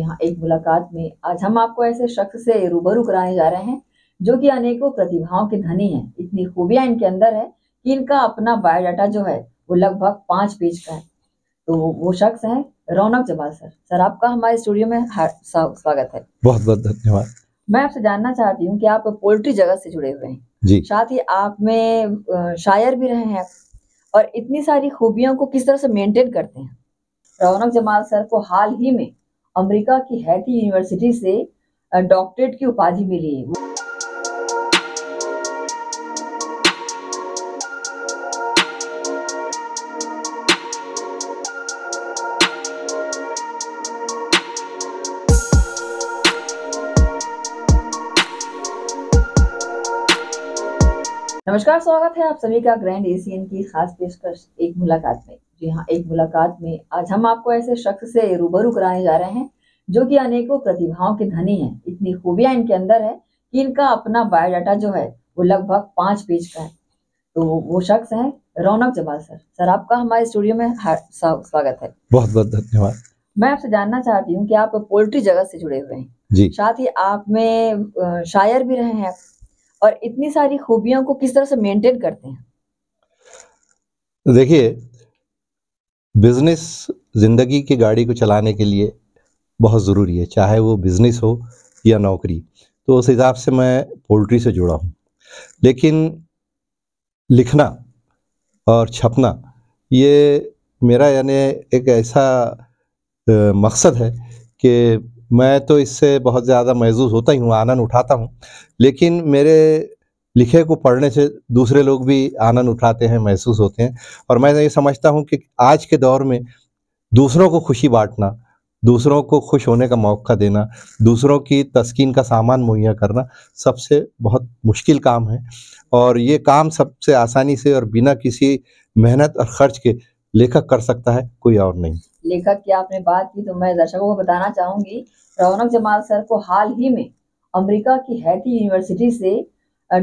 आपके यहाँ एक मुलाकात में आज हम आपको ऐसे शख्स से रूबरू कराने जा रहे हैं जो कि अनेकों प्रतिभाओं के धनी हैं इतनी खूबियां इनके अंदर है कि इनका अपना बायोडाटा जो है वो लगभग पांच पेज का है तो वो शख्स है रौनक जमाल सर सर आपका हमारे स्टूडियो में स्वागत है बहुत बहुत धन्यवाद मैं आपसे जानना चाहती हूँ कि आप पोल्ट्री जगत से जुड़े हुए हैं जी साथ ही आप में शायर भी रहे हैं और इतनी सारी खूबियों को किस तरह से मेंटेन करते हैं रौनक जमाल सर को हाल ही में अमेरिका की हैटी यूनिवर्सिटी से डॉक्टरेट की उपाधि मिली नमस्कार स्वागत है आप सभी का ग्रैंड एशियन की खास पेशकश एक मुलाकात में जी हाँ एक मुलाकात में आज हम आपको ऐसे शख्स से रूबरू कराने जा रहे हैं जो कि अनेकों प्रतिभाओं के धनी हैं इतनी खूबियां इनके अंदर है कि इनका अपना बायोडाटा जो है वो लगभग पांच पेज का है तो वो शख्स है रौनक जमाल सर सर आपका हमारे स्टूडियो में स्वागत है बहुत बहुत धन्यवाद मैं आपसे जानना चाहती हूँ कि आप पोल्ट्री जगत से जुड़े हुए हैं जी साथ ही आप में शायर भी रहे हैं और इतनी सारी खूबियों को किस तरह से मेंटेन करते हैं तो देखिए बिजनेस जिंदगी की गाड़ी को चलाने के लिए बहुत ज़रूरी है चाहे वो बिजनेस हो या नौकरी तो उस हिसाब से मैं पोल्ट्री से जुड़ा हूँ लेकिन लिखना और छपना ये मेरा यानी एक ऐसा मकसद है कि मैं तो इससे बहुत ज़्यादा महजूस होता ही हूँ आनंद उठाता हूँ लेकिन मेरे लिखे को पढ़ने से दूसरे लोग भी आनंद उठाते हैं महसूस होते हैं और मैं ये समझता हूँ कि आज के दौर में दूसरों को खुशी बांटना दूसरों को खुश होने का मौका देना दूसरों की तस्कीन का सामान मुहैया करना सबसे बहुत मुश्किल काम है और ये काम सबसे आसानी से और बिना किसी मेहनत और ख़र्च के लेखक कर सकता है कोई और नहीं लेखक की आपने बात की तो मैं दर्शकों को बताना चाहूंगी रौनक जमाल सर को हाल ही में अमेरिका की हैती यूनिवर्सिटी से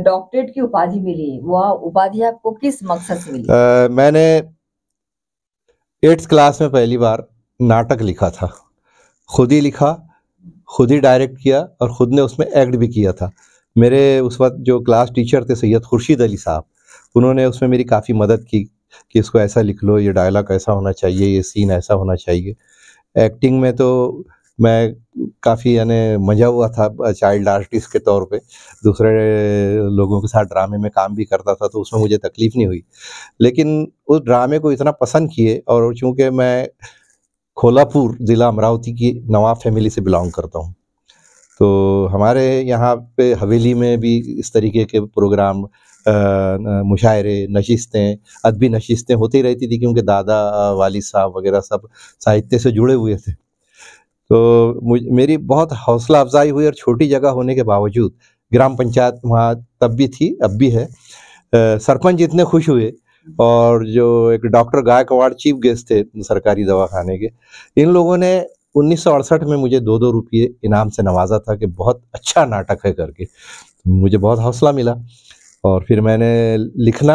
डॉक्टरेट की उपाधि मिली वह उपाधि आपको किस मकसद से मिली आ, मैंने एट्थ क्लास में पहली बार नाटक लिखा था खुद ही लिखा खुद ही डायरेक्ट किया और ख़ुद ने उसमें एक्ट भी किया था मेरे उस वक्त जो क्लास टीचर थे सैयद खुर्शीद अली साहब उन्होंने उसमें मेरी काफ़ी मदद की कि इसको ऐसा लिख लो ये डायलॉग ऐसा होना चाहिए ये सीन ऐसा होना चाहिए एक्टिंग में तो मैं काफ़ी यानी मज़ा हुआ था चाइल्ड आर्टिस्ट के तौर पे दूसरे लोगों के साथ ड्रामे में काम भी करता था तो उसमें मुझे तकलीफ़ नहीं हुई लेकिन उस ड्रामे को इतना पसंद किए और चूँकि मैं खोलापुर ज़िला अमरावती की नवाब फैमिली से बिलोंग करता हूँ तो हमारे यहाँ पे हवेली में भी इस तरीके के प्रोग्राम मुशायरे नशिस्तें अदबी नशिस्तें होती रहती थी क्योंकि दादा वाली साहब वगैरह सब साहित्य से जुड़े हुए थे तो मुझ मेरी बहुत हौसला अफजाई हुई और छोटी जगह होने के बावजूद ग्राम पंचायत वहाँ तब भी थी अब भी है सरपंच इतने खुश हुए और जो एक डॉक्टर गायकवाड़ चीफ गेस्ट थे सरकारी दवाखाने के इन लोगों ने उन्नीस में मुझे दो दो रुपये इनाम से नवाजा था कि बहुत अच्छा नाटक है करके मुझे बहुत हौसला मिला और फिर मैंने लिखना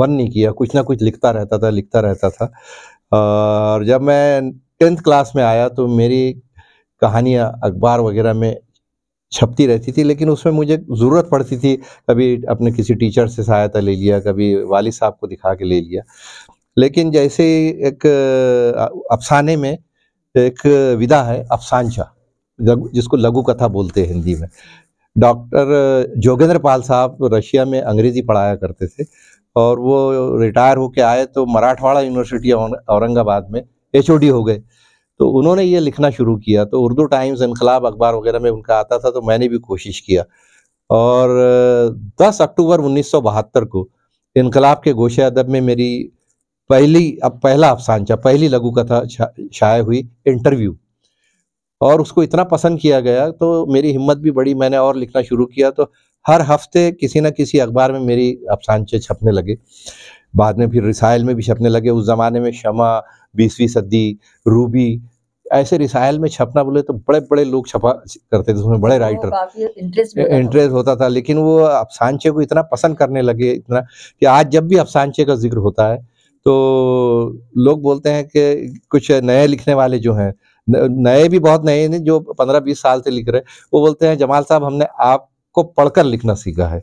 बंद नहीं किया कुछ ना कुछ लिखता रहता था लिखता रहता था और जब मैं टेंथ क्लास में आया तो मेरी कहानियाँ अखबार वगैरह में छपती रहती थी लेकिन उसमें मुझे ज़रूरत पड़ती थी कभी अपने किसी टीचर से सहायता ले लिया कभी वालिद साहब को दिखा के ले लिया लेकिन जैसे एक अफसाने में एक विधा है अफसानचा जिसको लघु कथा बोलते हैं हिंदी में डॉक्टर जोगेंद्र पाल साहब रशिया में अंग्रेज़ी पढ़ाया करते थे और वो रिटायर होके आए तो मराठवाड़ा यूनिवर्सिटी औरंगाबाद में एच हो गए तो उन्होंने ये लिखना शुरू किया तो उर्दू टाइम्स इनकलाब अखबार वगैरह में उनका आता था तो मैंने भी कोशिश किया और 10 अक्टूबर उन्नीस को इनकलाब के गोशे अदब में मेरी पहली अब पहला अफसानचा पहली लघु कथा शाये हुई इंटरव्यू और उसको इतना पसंद किया गया तो मेरी हिम्मत भी बड़ी मैंने और लिखना शुरू किया तो हर हफ्ते किसी न किसी अखबार में मेरी अफसानचे छपने लगे बाद में फिर रिसाइल में भी छपने लगे उस ज़माने में शमा बीसवीं सदी रूबी ऐसे रिसाइल में छपना बोले तो बड़े बड़े लोग छपा करते थे उसमें बड़े राइटर इंटरेस्ट होता था लेकिन वो अफसानचे को इतना पसंद करने लगे इतना कि आज जब भी अफसानचे का जिक्र होता है तो लोग बोलते हैं कि कुछ नए लिखने वाले जो हैं नए भी बहुत नए हैं जो पंद्रह बीस साल से लिख रहे वो बोलते हैं जमाल साहब हमने आपको पढ़कर लिखना सीखा है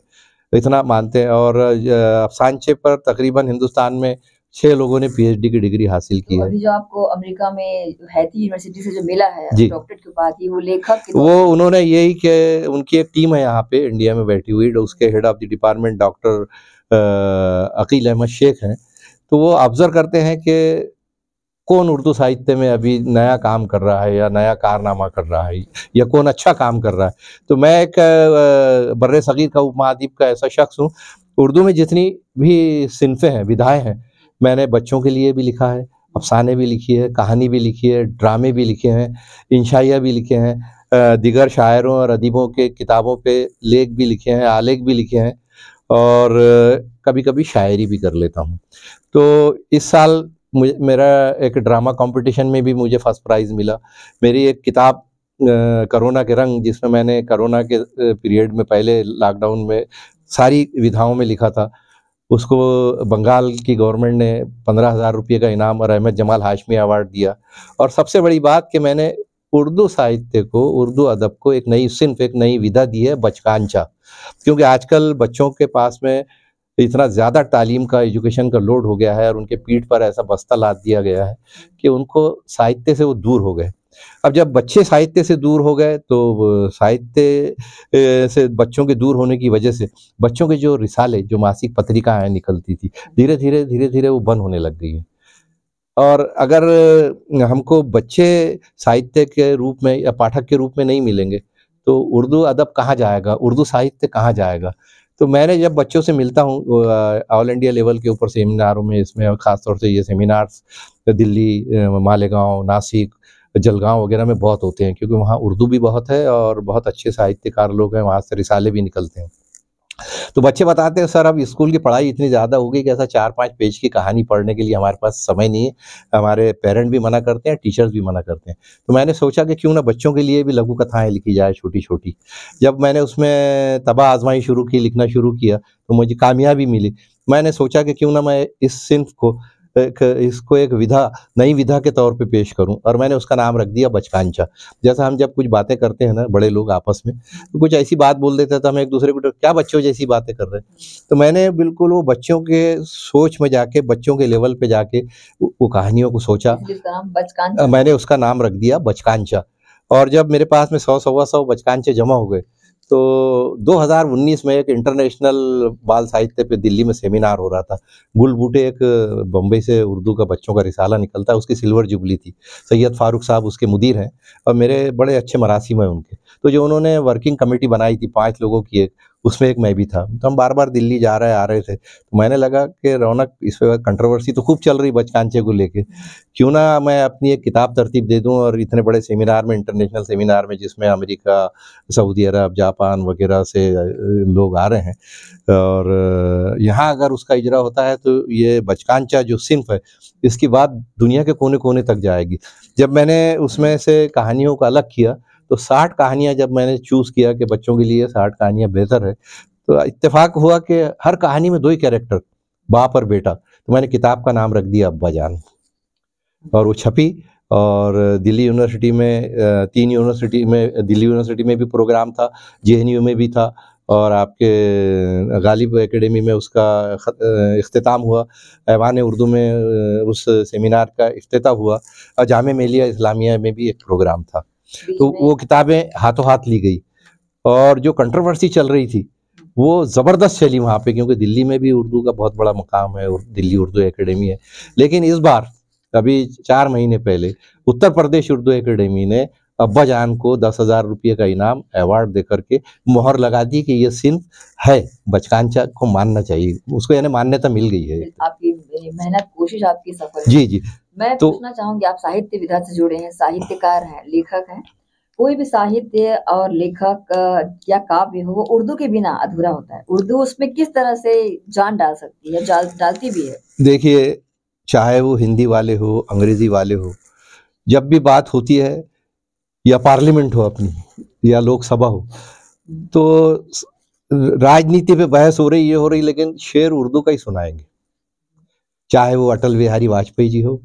इतना मानते हैं और अफसानचे पर तकरीबन हिंदुस्तान में छह लोगों ने पीएचडी की डिग्री हासिल की तो है अभी जो आपको अमेरिका में हैती यूनिवर्सिटी से जो मिला है डॉक्टरेट के बाद वो लेखक वो उन्होंने यही के उनकी एक टीम है यहाँ पे इंडिया में बैठी हुई उसके head of the department doctor Aqeel Ahmed Shaikh हैं तो वो ऑब्जर्व करते हैं कि कौन उर्दू साहित्य में अभी नया काम कर रहा है या नया कारनामा कर रहा है या कौन अच्छा काम कर रहा है तो मैं एक बर सगीर का उपमहाद्वीप का ऐसा शख्स हूँ उर्दू में जितनी भी सिनफें हैं विधाएँ हैं मैंने बच्चों के लिए भी लिखा है अफसाने भी लिखी है कहानी भी लिखी है ड्रामे भी लिखे हैं इंशाइया भी लिखे हैं दिगर शायरों और अदीबों के किताबों पे लेख भी लिखे हैं आलेख भी लिखे हैं और कभी कभी शायरी भी कर लेता हूँ तो इस साल मुझे मेरा एक ड्रामा कंपटीशन में भी मुझे फर्स्ट प्राइज़ मिला मेरी एक किताब करोना के रंग जिसमें मैंने करोना के पीरियड में पहले लॉकडाउन में सारी विधाओं में लिखा था उसको बंगाल की गवर्नमेंट ने पंद्रह हज़ार रुपये का इनाम और अहमद जमाल हाशमी अवार्ड दिया और सबसे बड़ी बात कि मैंने उर्दू साहित्य को उर्दू अदब को एक नई सिंफ एक नई विधा दी है बचकानचा क्योंकि आजकल बच्चों के पास में तो इतना ज़्यादा तालीम का एजुकेशन का लोड हो गया है और उनके पीठ पर ऐसा बस्ता लाद दिया गया है कि उनको साहित्य से वो दूर हो गए अब जब बच्चे साहित्य से दूर हो गए तो साहित्य से बच्चों के दूर होने की वजह से बच्चों के जो रिसाले जो मासिक पत्रिकाएँ निकलती थी धीरे धीरे धीरे धीरे वो बंद होने लग गई है और अगर हमको बच्चे साहित्य के रूप में या पाठक के रूप में नहीं मिलेंगे तो उर्दू अदब कहाँ जाएगा उर्दू साहित्य कहाँ जाएगा तो मैंने जब बच्चों से मिलता हूँ ऑल इंडिया लेवल के ऊपर सेमिनारों में इसमें ख़ासतौर से ये सेमिनार्स दिल्ली मालेगांव नासिक जलगांव वगैरह में बहुत होते हैं क्योंकि वहाँ उर्दू भी बहुत है और बहुत अच्छे साहित्यकार लोग हैं वहाँ से रिसाले भी निकलते हैं तो बच्चे बताते हैं सर अब स्कूल की पढ़ाई इतनी ज़्यादा हो गई कि ऐसा चार पाँच पेज की कहानी पढ़ने के लिए हमारे पास समय नहीं है हमारे पेरेंट भी मना करते हैं टीचर्स भी मना करते हैं तो मैंने सोचा कि क्यों ना बच्चों के लिए भी लघु कथाएँ लिखी जाए छोटी छोटी जब मैंने उसमें तबाह आजमाई शुरू की लिखना शुरू किया तो मुझे कामयाबी मिली मैंने सोचा कि क्यों ना मैं इस सिंफ को एक इसको एक विधा नई विधा के तौर पे पेश करूं और मैंने उसका नाम रख दिया बचकांचा जैसा हम जब कुछ बातें करते हैं ना बड़े लोग आपस में तो कुछ ऐसी बात बोल देते हैं तो हम एक दूसरे को क्या बच्चों जैसी बातें कर रहे हैं तो मैंने बिल्कुल वो बच्चों के सोच में जाके बच्चों के लेवल पे जाके वो कहानियों को सोचा मैंने उसका नाम रख दिया बचकांचा और जब मेरे पास में सौ सवा सौ बचकांचे जमा हो गए तो 2019 में एक इंटरनेशनल बाल साहित्य पे दिल्ली में सेमिनार हो रहा था गुल बूटे एक बम्बई से उर्दू का बच्चों का रिसाला निकलता है उसकी सिल्वर जुबली थी सैयद फारूक साहब उसके मुदीर हैं और मेरे बड़े अच्छे मरासिम हैं उनके तो जो उन्होंने वर्किंग कमेटी बनाई थी पाँच लोगों की एक उसमें एक मैं भी था तो हम बार बार दिल्ली जा रहे आ रहे थे तो मैंने लगा कि रौनक इस पर कंट्रोवर्सी तो खूब चल रही बचकांचे को लेके क्यों ना मैं अपनी एक किताब तरतीब दे दूँ और इतने बड़े सेमिनार में इंटरनेशनल सेमिनार में जिसमें अमेरिका सऊदी अरब जापान वगैरह से लोग आ रहे हैं और यहाँ अगर उसका इजरा होता है तो ये बचकांचा जो सिंफ है इसकी बात दुनिया के कोने कोने तक जाएगी जब मैंने उसमें से कहानियों को अलग किया तो साठ कहानियाँ जब मैंने चूज़ किया कि बच्चों के लिए साठ कहानियाँ बेहतर है तो इत्तेफाक हुआ कि हर कहानी में दो ही कैरेक्टर बाप और बेटा तो मैंने किताब का नाम रख दिया अब्बा जान और वो छपी और दिल्ली यूनिवर्सिटी में तीन यूनिवर्सिटी में दिल्ली यूनिवर्सिटी में भी प्रोग्राम था जे में भी था और आपके गालिब एकेडमी में उसका अख्ताम हुआ ऐवान उर्दू में उस सेमिनार का अफ्ताह हुआ और जाम मेलिया इस्लामिया में भी एक प्रोग्राम था तो वो किताबें हाथों हाथ ली गई और जो कंट्रोवर्सी चल रही थी वो ज़बरदस्त चली वहां पे क्योंकि दिल्ली में भी उर्दू का बहुत बड़ा मुकाम है और दिल्ली उर्दू एकेडमी है लेकिन इस बार अभी चार महीने पहले उत्तर प्रदेश उर्दू एकेडमी ने अब्बा जान को दस हज़ार रुपये का इनाम अवार्ड दे करके मोहर लगा दी कि ये सिंध है बचकांचा को मानना चाहिए उसको यानी मान्यता मिल गई है आपकी मेहनत कोशिश आपकी सफल जी जी मैं तो, पूछना चाहूंगी आप साहित्य विधा से जुड़े हैं साहित्यकार हैं लेखक हैं कोई भी साहित्य और लेखक या काव्य हो वो उर्दू के बिना अधूरा होता है उर्दू उसमें किस तरह से जान डाल सकती है डाल डालती भी है देखिए चाहे वो हिंदी वाले हो अंग्रेजी वाले हो जब भी बात होती है या पार्लियामेंट हो अपनी या लोकसभा हो तो राजनीति पे बहस हो रही ये हो रही लेकिन शेर उर्दू का ही सुनाएंगे चाहे वो अटल बिहारी वाजपेयी जी हो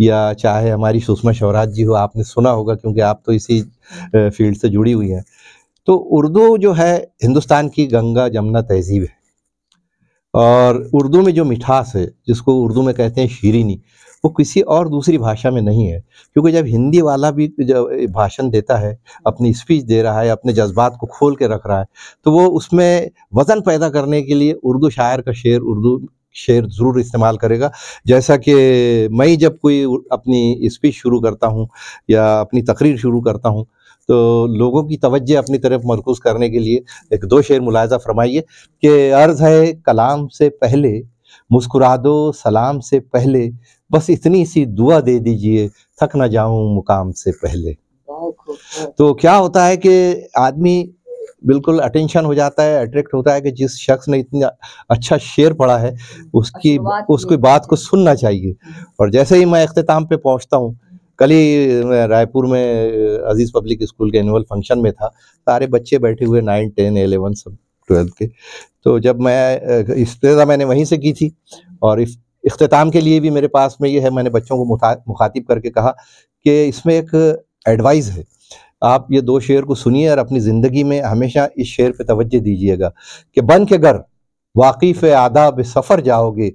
या चाहे हमारी सुषमा स्वराज जी हो आपने सुना होगा क्योंकि आप तो इसी फील्ड से जुड़ी हुई हैं तो उर्दू जो है हिंदुस्तान की गंगा जमुना तहजीब है और उर्दू में जो मिठास है जिसको उर्दू में कहते हैं शीरीनी वो किसी और दूसरी भाषा में नहीं है क्योंकि जब हिंदी वाला भी जब भाषण देता है अपनी स्पीच दे रहा है अपने जज्बात को खोल के रख रहा है तो वो उसमें वज़न पैदा करने के लिए उर्दू शायर का शेर उर्दू शेर ज़रूर इस्तेमाल करेगा जैसा कि मैं जब कोई अपनी स्पीच शुरू करता हूँ या अपनी तकरीर शुरू करता हूँ तो लोगों की तवज्जो अपनी तरफ मरकूज़ करने के लिए एक दो शेर मुलायजा फरमाइए कि अर्ज़ है कलाम से पहले मुस्कुरा दो सलाम से पहले बस इतनी सी दुआ दे दीजिए थक ना जाऊं मुकाम से पहले तो क्या होता है कि आदमी बिल्कुल अटेंशन हो जाता है अट्रैक्ट होता है कि जिस शख्स ने इतना अच्छा शेर पढ़ा है उसकी उसकी बात को सुनना चाहिए और जैसे ही मैं अख्ताम पे पहुंचता हूँ कल ही रायपुर में अजीज़ पब्लिक स्कूल के एनुअल फंक्शन में था सारे बच्चे बैठे हुए नाइन टेन एलेवन सब ट्वेल्थ के तो जब मैं इफ्तः मैंने वहीं से की थी और अख्ताम के लिए भी मेरे पास में ये है मैंने बच्चों को मुखातिब करके कहा कि इसमें एक एडवाइस है आप ये दो शेर को सुनिए और अपनी ज़िंदगी में हमेशा इस शेर पर तोज्जह दीजिएगा कि बन के घर वाकिफ़ आदाब सफ़र जाओगे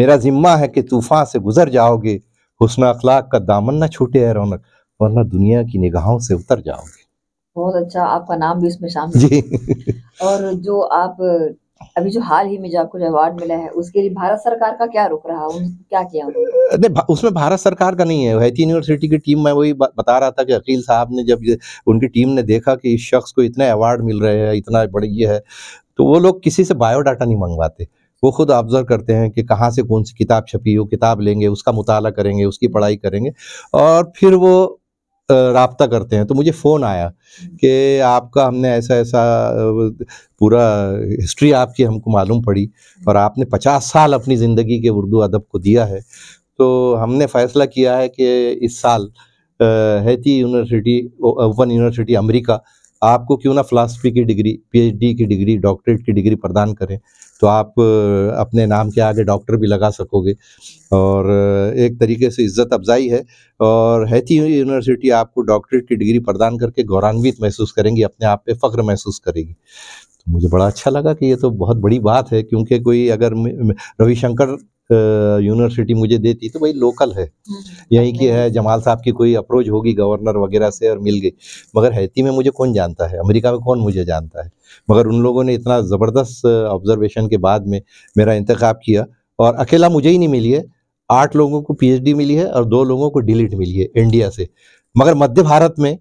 मेरा ज़िम्मा है कि तूफ़ान से गुजर जाओगे हुसन अखलाक का दामन ना छूटे है रौनक वरना दुनिया की निगाहों से उतर जाओगे बहुत अच्छा आपका नाम भी इसमें शामिल जी और जो आप अभी जो हाल ही में जो आपको अवार्ड मिला है उसके लिए भारत सरकार का क्या रुक रहा क्या किया नहीं उसमें भारत सरकार का नहीं है वह यूनिवर्सिटी की टीम मैं वही बता रहा था कि अकील साहब ने जब उनकी टीम ने देखा कि इस शख्स को इतने अवार्ड मिल रहे हैं इतना बड़ी ये है तो वो लोग किसी से बायोडाटा नहीं मंगवाते वो खुद ऑब्जर्व करते हैं कि कहाँ से कौन सी किताब छपी हो किताब लेंगे उसका मुताला करेंगे उसकी पढ़ाई करेंगे और फिर वो रबता करते हैं तो मुझे फ़ोन आया कि आपका हमने ऐसा ऐसा पूरा हिस्ट्री आपकी हमको मालूम पड़ी और आपने पचास साल अपनी ज़िंदगी के उर्दू अदब को दिया है तो हमने फ़ैसला किया है कि इस साल Haiti university open university America आपको क्यों ना फ़िलासफ़ी की डिग्री पीएचडी की डिग्री डॉक्टरेट की डिग्री प्रदान करें तो आप अपने नाम के आगे डॉक्टर भी लगा सकोगे और एक तरीके से इज्जत अफजाई है और हैती यूनिवर्सिटी आपको डॉक्टरेट की डिग्री प्रदान करके गौरवान्वित महसूस करेंगी अपने आप पे फ़ख्र महसूस करेगी तो मुझे बड़ा अच्छा लगा कि ये तो बहुत बड़ी बात है क्योंकि कोई अगर रविशंकर यूनिवर्सिटी मुझे देती तो भाई लोकल है हम्म। यहीं की है हम्म। जमाल साहब की कोई अप्रोच होगी गवर्नर वगैरह से और मिल गई मगर हैती में मुझे कौन जानता है अमेरिका में कौन मुझे जानता है मगर उन लोगों ने इतना ज़बरदस्त ऑब्जर्वेशन के बाद में मेरा इंतखब किया और अकेला मुझे ही नहीं मिली है आठ लोगों को पी मिली है और दो लोगों को डिलीट मिली है इंडिया से मगर मध्य भारत में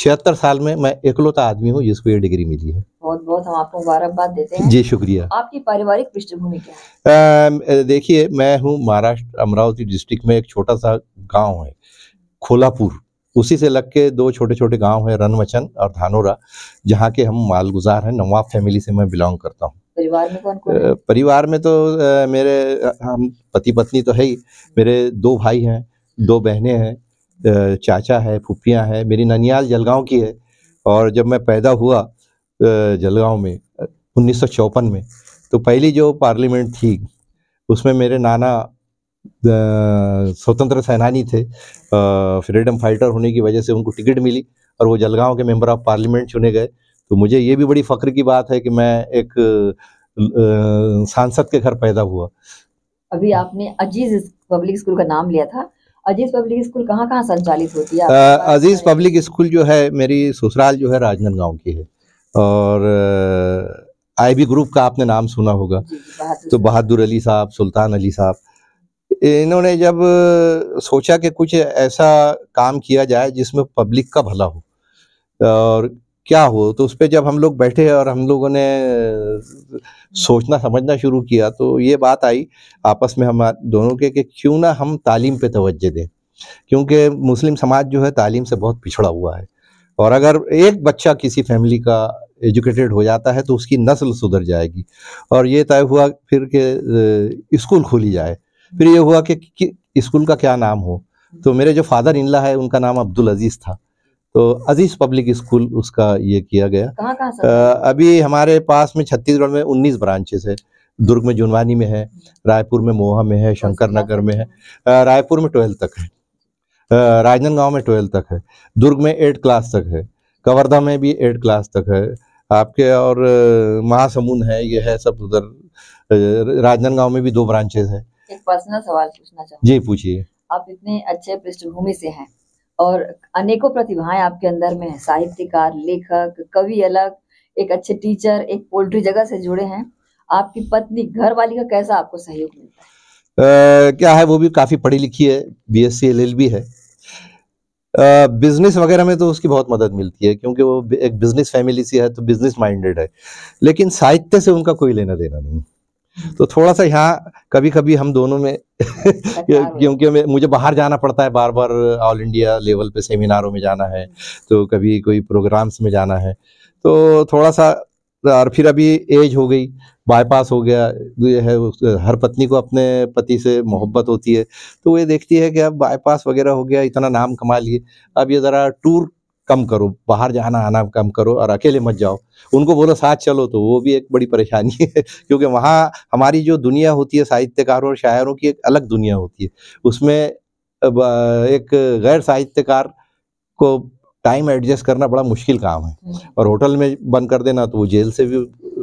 छिहत्तर साल में मैं एकलौता आदमी हूँ जिसको ये डिग्री मिली है बहुत बहुत हम आपको मुबारकबाद देते हैं जी शुक्रिया आपकी पारिवारिक पृष्ठभूमि क्या है देखिए मैं हूँ महाराष्ट्र अमरावती डिस्ट्रिक्ट में एक छोटा सा गाँव है खोलापुर उसी से लग के दो छोटे छोटे गांव हैं रनवचन और धानोरा जहाँ के हम मालगुजार हैं नवाब फैमिली से मैं बिलोंग करता हूँ परिवार में कौन कौन है? परिवार में तो मेरे हम पति पत्नी तो है ही मेरे दो भाई हैं दो बहनें हैं चाचा है फूफियाँ हैं मेरी ननियाल जलगांव की है और जब मैं पैदा हुआ जलगांव में उन्नीस में तो पहली जो पार्लियामेंट थी उसमें मेरे नाना स्वतंत्र सेनानी थे फ्रीडम फाइटर होने की वजह से उनको टिकट मिली और वो जलगांव के मेंबर ऑफ पार्लियामेंट चुने गए तो मुझे ये भी बड़ी फ़ख्र की बात है कि मैं एक सांसद के घर पैदा हुआ अभी आपने अजीज पब्लिक स्कूल का नाम लिया था अजीज पब्लिक स्कूल कहाँ कहाँ संचालित होती है अजीज पब्लिक स्कूल जो है मेरी ससुराल जो है राजनांदगांव की है और आईबी ग्रुप का आपने नाम सुना होगा तो बहादुर अली साहब सुल्तान अली साहब इन्होंने जब सोचा कि कुछ ऐसा काम किया जाए जिसमें पब्लिक का भला हो और क्या हो तो उस पर जब हम लोग बैठे और हम लोगों ने हम्म। सोचना समझना शुरू किया तो ये बात आई आपस में हम दोनों के कि क्यों ना हम तालीम पे तवज्जो दें क्योंकि मुस्लिम समाज जो है तालीम से बहुत पिछड़ा हुआ है और अगर एक बच्चा किसी फैमिली का एजुकेटेड हो जाता है तो उसकी नस्ल सुधर जाएगी और ये तय हुआ फिर के स्कूल खोली जाए फिर ये हुआ कि, कि स्कूल का क्या नाम हो तो मेरे जो फादर इनला है उनका नाम अब्दुल अजीज़ था तो अजीज पब्लिक स्कूल उसका ये किया गया कहाँ आ, अभी हमारे पास में छत्तीसगढ़ में उन्नीस ब्रांचेस है दुर्ग में जुनवानी में है रायपुर में मोहा में है शंकर नगर में है रायपुर में ट्वेल्थ तक है राजनांदगांव में ट्वेल्थ तक है दुर्ग में एट क्लास तक है कवर्धा में भी एट क्लास तक है आपके और महासमुंद है ये है सब उधर राजनांदगांव में भी दो ब्रांचेस है एक पर्सनल सवाल पूछना चाहिए जी पूछिए आप इतने अच्छे पृष्ठभूमि से हैं और अनेकों प्रतिभाएं आपके अंदर में है साहित्यकार लेखक कवि अलग एक अच्छे टीचर एक पोल्ट्री जगह से जुड़े हैं आपकी पत्नी घर वाली का कैसा आपको सहयोग मिलता है Uh, क्या है वो भी काफ़ी पढ़ी लिखी है B S C L L B है बिजनेस uh, वगैरह में तो उसकी बहुत मदद मिलती है क्योंकि वो एक बिजनेस फैमिली सी है तो बिजनेस माइंडेड है लेकिन साहित्य से उनका कोई लेना देना नहीं तो थोड़ा सा यहाँ कभी कभी हम दोनों में क्योंकि मुझे बाहर जाना पड़ता है बार बार ऑल इंडिया लेवल पे सेमिनारों में जाना है तो कभी कोई प्रोग्राम्स में जाना है तो थोड़ा सा और फिर अभी एज हो गई बाईपास हो गया तो है हर पत्नी को अपने पति से मोहब्बत होती है तो वो ये देखती है कि अब बाईपास वगैरह हो गया इतना नाम कमा लिए अब ये ज़रा टूर कम करो बाहर जाना आना कम करो और अकेले मत जाओ उनको बोलो साथ चलो तो वो भी एक बड़ी परेशानी है क्योंकि वहाँ हमारी जो दुनिया होती है साहित्यकारों और शायरों की एक अलग दुनिया होती है उसमें एक गैर साहित्यकार को टाइम एडजस्ट करना बड़ा मुश्किल काम है हम्म। और होटल में बंद कर देना तो वो जेल से भी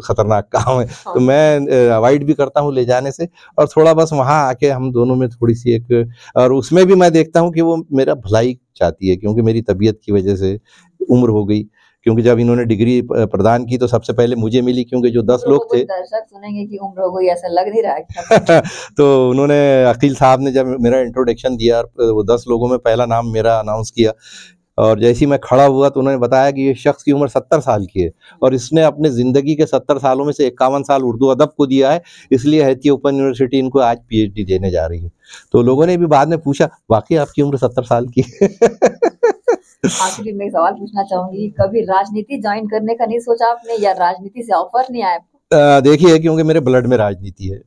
खतरनाक काम है हाँ। तो मैं अवॉइड भी करता हूँ ले जाने से और थोड़ा बस वहाँ आके हम दोनों में थोड़ी सी एक और उसमें भी मैं देखता हूँ कि वो मेरा भलाई चाहती है क्योंकि मेरी तबीयत की वजह से उम्र हो गई क्योंकि जब इन्होंने डिग्री प्रदान की तो सबसे पहले मुझे मिली क्योंकि जो दस लोग थे दर्शक सुनेंगे कि उम्र हो गई ऐसा लग नहीं रहा तो उन्होंने अकील साहब ने जब मेरा इंट्रोडक्शन दिया वो दस लोगों में पहला नाम मेरा अनाउंस किया और जैसे ही मैं खड़ा हुआ तो उन्होंने बताया कि ये शख्स की उम्र सत्तर साल की है और इसने अपने ज़िंदगी के सत्तर सालों में से इक्यावन साल उर्दू अदब को दिया है इसलिए हैती ओपन यूनिवर्सिटी इनको आज पीएचडी देने जा रही है तो लोगों ने भी बाद में पूछा वाकई आपकी उम्र सत्तर साल की आखिरी में सवाल पूछना चाहूंगी कभी राजनीति ज्वाइन करने का नहीं सोचा आपने या राजनीति से ऑफर नहीं आया देखिए क्योंकि मेरे ब्लड में राजनीति है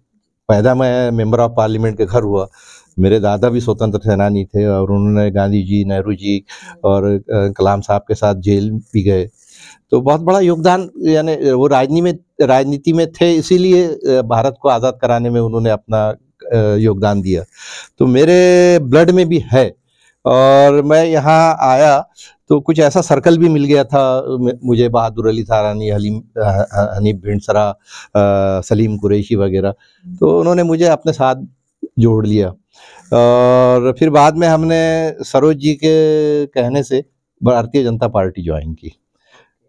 पैदा मैं मेंबर ऑफ पार्लियामेंट के घर हुआ मेरे दादा भी स्वतंत्र सेनानी थे और उन्होंने गांधी जी नेहरू जी और कलाम साहब के साथ जेल भी गए तो बहुत बड़ा योगदान यानी वो राजनीति में राजनीति में थे इसीलिए भारत को आज़ाद कराने में उन्होंने अपना योगदान दिया तो मेरे ब्लड में भी है और मैं यहाँ आया तो कुछ ऐसा सर्कल भी मिल गया था मुझे बहादुर अली थारानी हलीम हनीफ भिंडसरा सलीम कुरैशी वगैरह तो उन्होंने मुझे अपने साथ जोड़ लिया और फिर बाद में हमने सरोज जी के कहने से भारतीय जनता पार्टी ज्वाइन की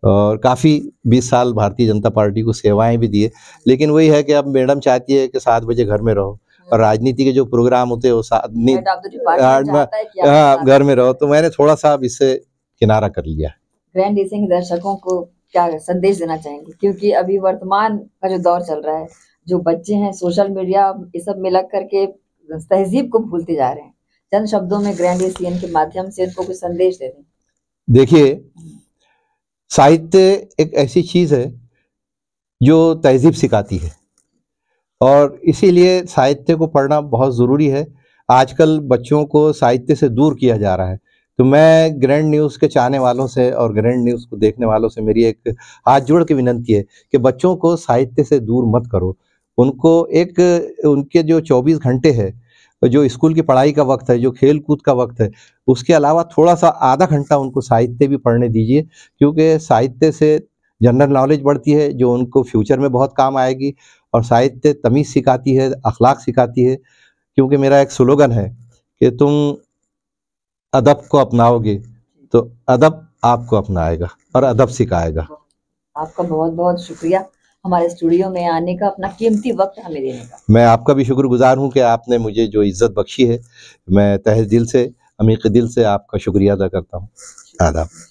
और काफ़ी बीस साल भारतीय जनता पार्टी को सेवाएं भी दिए लेकिन वही है कि अब मैडम चाहती है कि सात बजे घर में रहो और राजनीति के जो प्रोग्राम होते हैं वो सात तो हाँ, घर में रहो तो मैंने थोड़ा सा अब इससे किनारा कर लिया ग्रैंड सिंह दर्शकों को क्या संदेश देना चाहेंगे क्योंकि अभी वर्तमान का जो दौर चल रहा है जो बच्चे हैं सोशल मीडिया इस सब में लग करके तहजीब को भूलते जा रहे हैं चंद शब्दों में ग्रैंड एशियन के माध्यम से उनको कुछ संदेश दे दें देखिए साहित्य एक ऐसी चीज़ है जो तहजीब सिखाती है और इसीलिए साहित्य को पढ़ना बहुत ज़रूरी है आजकल बच्चों को साहित्य से दूर किया जा रहा है तो मैं ग्रैंड न्यूज़ के चाहने वालों से और ग्रैंड न्यूज़ को देखने वालों से मेरी एक हाथ जोड़ के विनंती है कि बच्चों को साहित्य से दूर मत करो उनको एक उनके जो 24 घंटे है जो स्कूल की पढ़ाई का वक्त है जो खेल कूद का वक्त है उसके अलावा थोड़ा सा आधा घंटा उनको साहित्य भी पढ़ने दीजिए क्योंकि साहित्य से जनरल नॉलेज बढ़ती है जो उनको फ्यूचर में बहुत काम आएगी और साहित्य तमीज़ सिखाती है अखलाक सिखाती है क्योंकि मेरा एक स्लोगन है कि तुम अदब को अपनाओगे तो अदब आपको अपनाएगा और अदब सिखाएगा आपका बहुत बहुत शुक्रिया हमारे स्टूडियो में आने का अपना कीमती वक्त हमें देने का मैं आपका भी शुक्रगुजार हूँ कि आपने मुझे जो इज्जत बख्शी है मैं तहे दिल से अमीक दिल से आपका शुक्रिया अदा करता हूँ आदाब